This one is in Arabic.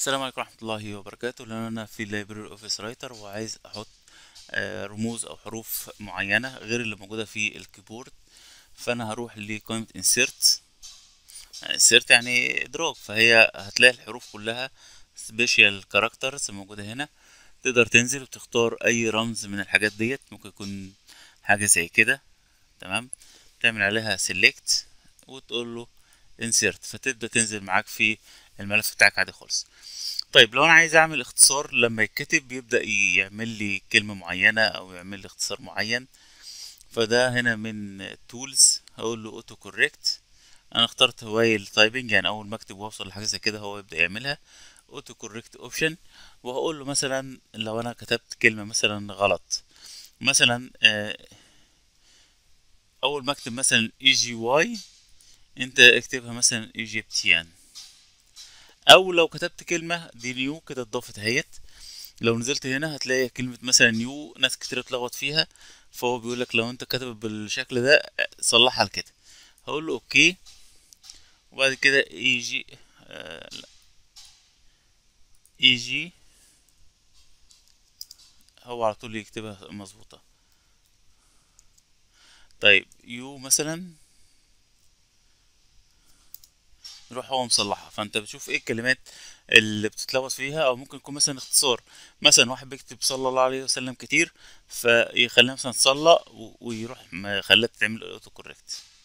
السلام عليكم ورحمة الله وبركاته لأن أنا في Library أوفيس رايتر وعايز أحط آه، رموز أو حروف معينة غير اللي موجودة في الكيبورد فأنا هروح لقائمة insert insert يعني إدراج فهي هتلاقي الحروف كلها سبيشال كاركترز موجودة هنا تقدر تنزل وتختار أي رمز من الحاجات ديت ممكن يكون حاجة زي كده تمام تعمل عليها select وتقول له insert فتبدا تنزل معاك في الملف بتاعك عادي خالص طيب لو انا عايز اعمل اختصار لما يتكتب بيبدا يعمل لي كلمه معينه او يعمل لي اختصار معين فده هنا من تولز هقول له اوتو كوركت انا اخترت وايل تايبنج يعني اول ما اكتب واوصل لحاجه زي كده هو يبدا يعملها اوتو كوركت اوبشن وهقول له مثلا لو انا كتبت كلمه مثلا غلط مثلا آه، اول ما اكتب مثلا اي جي واي انت اكتبها مثلا ايجيبتيان او لو كتبت كلمه دي نيو كده اتضافت اهيت لو نزلت هنا هتلاقي كلمه مثلا نيو ناس كتير اتلغط فيها فهو بيقولك لو انت كتبت بالشكل ده صلحها لكده هقول له اوكي وبعد كده ايجي آه ايجي هو على طول يكتبها مظبوطه طيب يو مثلا يروح هو مصلحها فانت بتشوف ايه الكلمات اللي بتتلوث فيها او ممكن يكون مثلا اختصار مثلا واحد بيكتب صلى الله عليه وسلم كتير فيخليها مثلا تصلى ويروح خلاها تتعمل اوتو كوركت